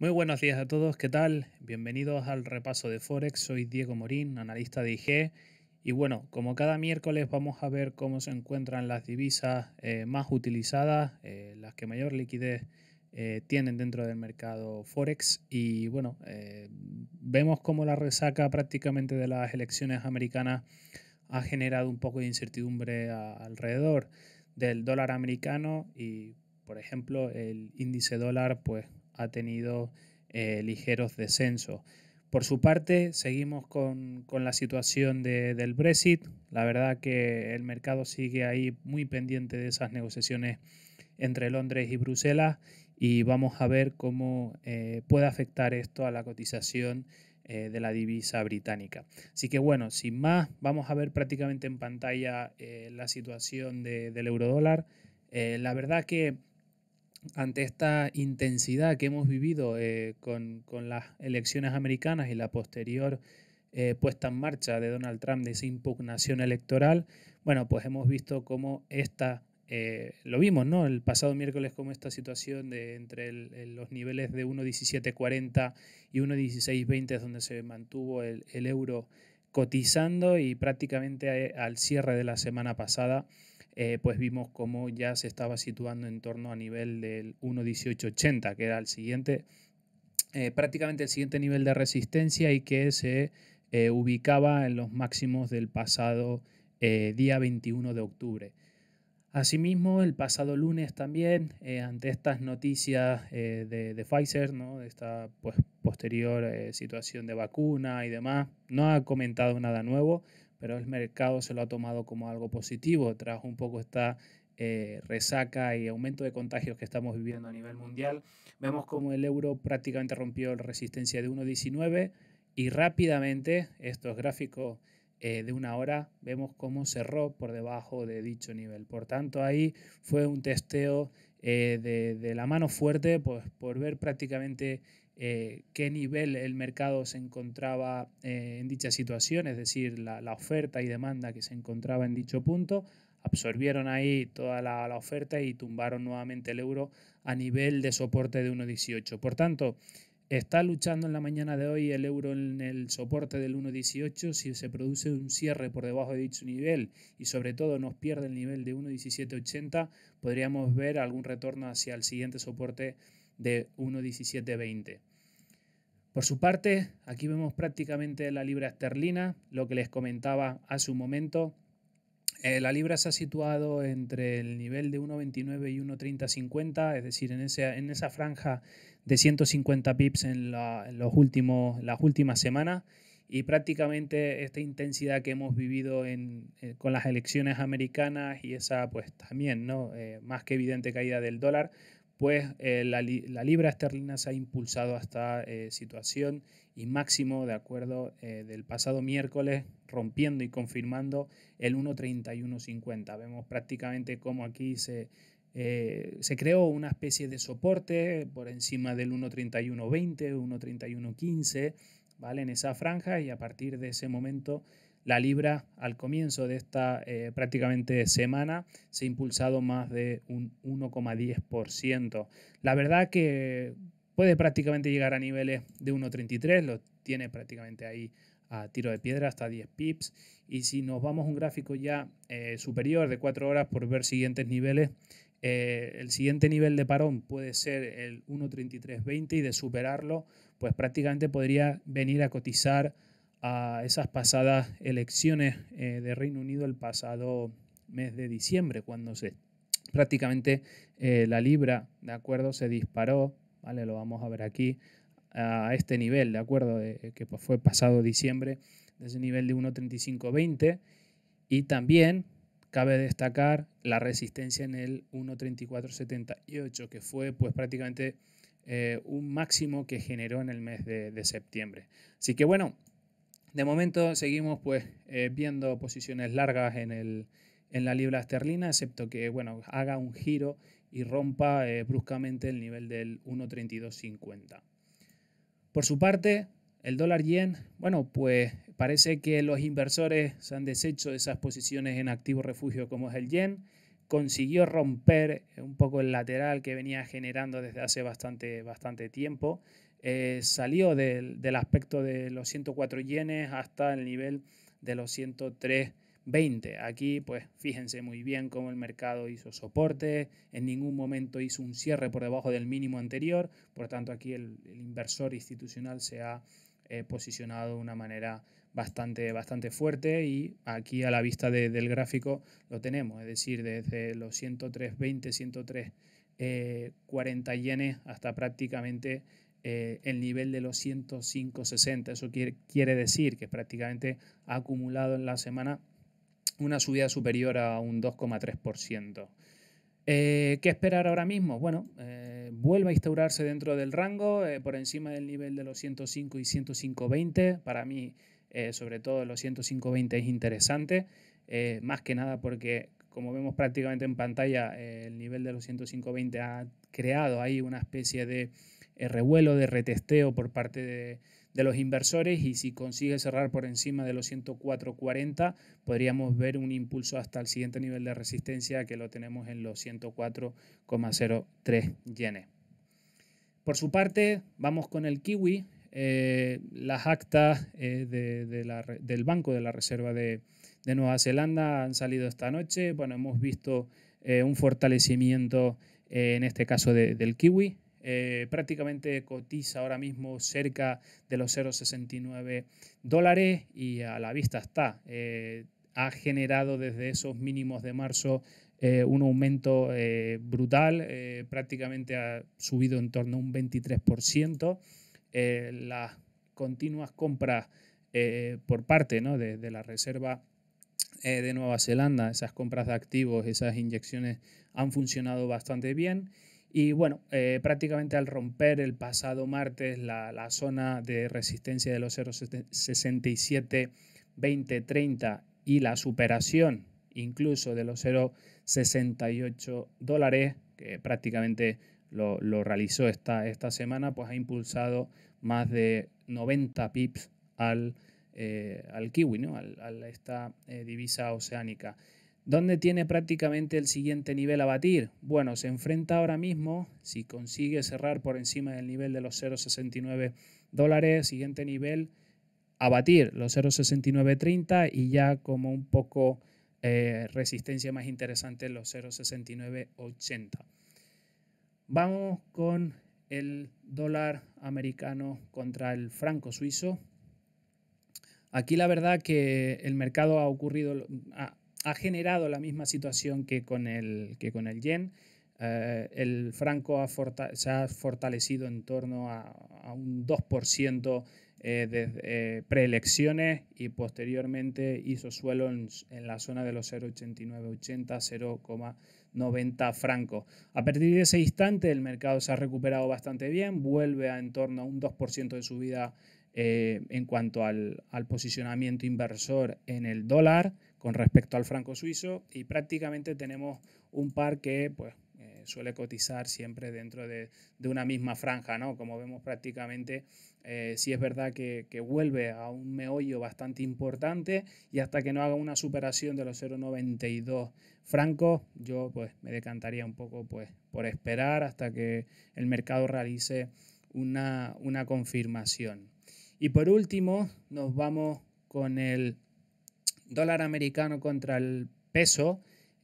Muy buenos días a todos, ¿qué tal? Bienvenidos al repaso de Forex, soy Diego Morín, analista de IG. Y bueno, como cada miércoles vamos a ver cómo se encuentran las divisas eh, más utilizadas, eh, las que mayor liquidez eh, tienen dentro del mercado Forex. Y bueno, vemos cómo la resaca prácticamente de las elecciones americanas ha generado un poco de incertidumbre alrededor del dólar americano y, por ejemplo, el índice dólar pues ha tenido eh, ligeros descensos. Por su parte, seguimos con, la situación del Brexit. La verdad que el mercado sigue ahí muy pendiente de esas negociaciones entre Londres y Bruselas y vamos a ver cómo eh, puede afectar esto a la cotización eh, de la divisa británica. Así que bueno, sin más, vamos a ver prácticamente en pantalla la situación del eurodólar. la verdad que ante esta intensidad que hemos vivido eh, con, las elecciones americanas y la posterior eh, puesta en marcha de Donald Trump de esa impugnación electoral, bueno, pues hemos visto cómo esta, eh, lo vimos, ¿no? El pasado miércoles, cómo esta situación de entre los niveles de 1.1740 y 1.1620 es donde se mantuvo el euro cotizando y prácticamente al cierre de la semana pasada eh, pues vimos cómo ya se estaba situando en torno a nivel del 1.1880, que era el siguiente, eh, prácticamente el siguiente nivel de resistencia y que se eh, ubicaba en los máximos del pasado día 21 de octubre. Asimismo, el pasado lunes también, ante estas noticias de, de, Pfizer, ¿no? de esta pues, posterior situación de vacuna y demás, no ha comentado nada nuevo, pero el mercado se lo ha tomado como algo positivo tras un poco esta eh, resaca y aumento de contagios que estamos viviendo a nivel mundial. Vemos como el euro prácticamente rompió la resistencia de 1,19 y rápidamente, estos gráficos eh, de una hora, vemos cómo cerró por debajo de dicho nivel. Por tanto, ahí fue un testeo eh, de, de, la mano fuerte pues, por ver prácticamente eh, qué nivel el mercado se encontraba eh, en dicha situación, es decir, la, oferta y demanda que se encontraba en dicho punto, absorbieron ahí toda la, la oferta y tumbaron nuevamente el euro a nivel de soporte de 1,18. Por tanto, está luchando en la mañana de hoy el euro en el soporte del 1.18. Si se produce un cierre por debajo de dicho nivel y sobre todo nos pierde el nivel de 1.1780, podríamos ver algún retorno hacia el siguiente soporte de 1.1720. Por su parte, aquí vemos prácticamente la libra esterlina, lo que les comentaba hace un momento. Eh, la libra se ha situado entre el nivel de 1,29 y 1,3050, es decir, en, en esa franja de 150 pips en, los últimos, las últimas semanas y prácticamente esta intensidad que hemos vivido eh, con las elecciones americanas y esa pues también ¿no? Eh, más que evidente caída del dólar pues la, libra esterlina se ha impulsado a esta eh, situación y máximo de acuerdo eh, del pasado miércoles, rompiendo y confirmando el 1.3150. Vemos prácticamente cómo aquí se, se creó una especie de soporte por encima del 1.3120, 1.3115, ¿vale? En esa franja y a partir de ese momento... La libra al comienzo de esta eh, prácticamente semana se ha impulsado más de un 1,10%. La verdad que puede prácticamente llegar a niveles de 1,33, lo tiene prácticamente ahí a tiro de piedra hasta 10 pips. Y si nos vamos a un gráfico ya eh, superior de 4 horas por ver siguientes niveles, eh, el siguiente nivel de parón puede ser el 1.3320 y de superarlo, pues prácticamente podría venir a cotizar a esas pasadas elecciones eh, de Reino Unido el pasado mes de diciembre, cuando se prácticamente eh, la libra, ¿de acuerdo? Se disparó, ¿vale? Lo vamos a ver aquí, a este nivel, ¿de acuerdo? Eh, que fue pasado diciembre, desde ese nivel de 1.3520. Y también cabe destacar la resistencia en el 1.3478, que fue pues prácticamente un máximo que generó en el mes de, de septiembre. Así que bueno, de momento seguimos pues eh, viendo posiciones largas en, el, en la libra esterlina, excepto que bueno, haga un giro y rompa eh, bruscamente el nivel del 1.3250. Por su parte, el dólar yen, bueno, pues parece que los inversores se han deshecho de esas posiciones en activo refugio como es el yen consiguió romper eh, un poco el lateral que venía generando desde hace bastante, bastante tiempo. Eh, salió del, aspecto de los 104 yenes hasta el nivel de los 103.20. Aquí, pues fíjense muy bien cómo el mercado hizo soporte, en ningún momento hizo un cierre por debajo del mínimo anterior, por tanto aquí el, inversor institucional se ha eh, posicionado de una manera bastante, bastante fuerte y aquí a la vista del gráfico lo tenemos, es decir, desde los 103.20, 103, eh, yenes hasta prácticamente eh, el nivel de los 105.60. Eso quiere, decir que prácticamente ha acumulado en la semana una subida superior a un 2,3%. Eh, ¿Qué esperar ahora mismo? Bueno, vuelve a instaurarse dentro del rango, por encima del nivel de los 105 y 105.20. Para mí eh, sobre todo los 105.20 es interesante, eh, más que nada porque como vemos prácticamente en pantalla, eh, el nivel de los 105.20 ha creado ahí una especie de revuelo, de retesteo por parte de, de los inversores y si consigue cerrar por encima de los 104.40 podríamos ver un impulso hasta el siguiente nivel de resistencia que lo tenemos en los 104,03 yenes. Por su parte, vamos con el kiwi. Eh, las actas eh, del Banco de la Reserva de, Nueva Zelanda han salido esta noche. Bueno, hemos visto eh, un fortalecimiento en este caso del kiwi. prácticamente cotiza ahora mismo cerca de los 0,69 dólares y a la vista está. ha generado desde esos mínimos de marzo un aumento brutal, prácticamente ha subido en torno a un 23%. Eh, las continuas compras eh, por parte ¿no? de, la Reserva eh, de Nueva Zelanda, esas compras de activos, esas inyecciones han funcionado bastante bien. Y bueno, prácticamente al romper el pasado martes la, la zona de resistencia de los 0,67, 20, 30 y la superación incluso de los 0,68 dólares, que prácticamente lo, realizó esta, semana, pues ha impulsado más de 90 pips al, eh, kiwi, a esta eh, divisa oceánica. ¿Dónde tiene prácticamente el siguiente nivel a batir? Bueno, se enfrenta ahora mismo, si consigue cerrar por encima del nivel de los 0,69 dólares, siguiente nivel a batir los 0,6930 y ya como un poco eh, resistencia más interesante los 0,6980. Vamos con el dólar americano contra el franco suizo. Aquí la verdad que el mercado ha ocurrido, ha, generado la misma situación que con el, que con el yen. Eh, el franco se ha fortalecido en torno a, un 2% eh, desde eh, preelecciones y posteriormente hizo suelo en, la zona de los 0,8980, 80, 90 francos. A partir de ese instante el mercado se ha recuperado bastante bien, vuelve a en torno a un 2% de subida eh, en cuanto al, al, posicionamiento inversor en el dólar con respecto al franco suizo y prácticamente tenemos un par que pues, eh, suele cotizar siempre dentro de, una misma franja, ¿no? Como vemos prácticamente, si eh, sí es verdad que, vuelve a un meollo bastante importante y hasta que no haga una superación de los 0,92 francos, yo pues me decantaría un poco pues por esperar hasta que el mercado realice una, una confirmación. Y por último, nos vamos con el dólar americano contra el peso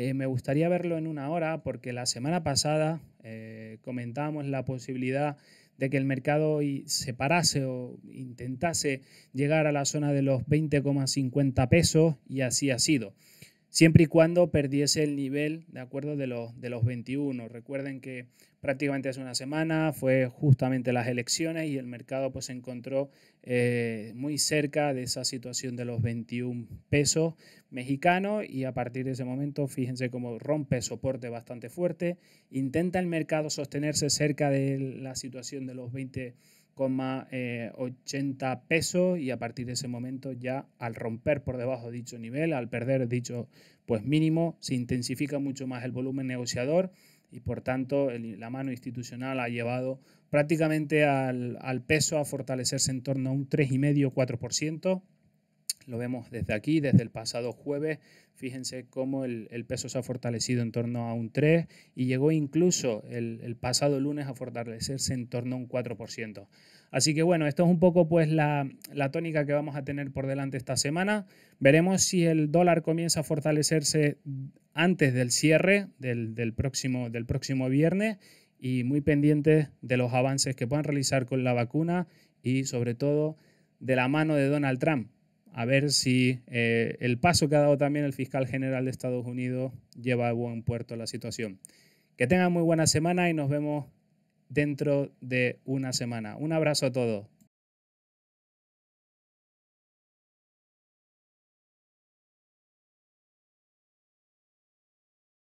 eh, me gustaría verlo en una hora porque la semana pasada eh, comentábamos la posibilidad de que el mercado se parase o intentase llegar a la zona de los 20,50 pesos y así ha sido siempre y cuando perdiese el nivel, de acuerdo, de los, de los 21. Recuerden que prácticamente hace una semana fue justamente las elecciones y el mercado pues se encontró eh, muy cerca de esa situación de los 21 pesos mexicanos y a partir de ese momento fíjense cómo rompe soporte bastante fuerte, intenta el mercado sostenerse cerca de la situación de los 20 80 eh, pesos y a partir de ese momento ya al romper por debajo dicho nivel, al perder dicho pues mínimo, se intensifica mucho más el volumen negociador y por tanto la mano institucional ha llevado prácticamente al, al, peso a fortalecerse en torno a un 3,5-4% lo vemos desde aquí, desde el pasado jueves. Fíjense cómo el, peso se ha fortalecido en torno a un 3 y llegó incluso el, pasado lunes a fortalecerse en torno a un 4%. Así que bueno, esto es un poco pues la, tónica que vamos a tener por delante esta semana. Veremos si el dólar comienza a fortalecerse antes del cierre del, del próximo, del próximo viernes y muy pendientes de los avances que puedan realizar con la vacuna y sobre todo de la mano de Donald Trump, a ver si eh, el paso que ha dado también el fiscal general de Estados Unidos lleva a buen puerto la situación. Que tengan muy buena semana y nos vemos dentro de una semana. Un abrazo a todos.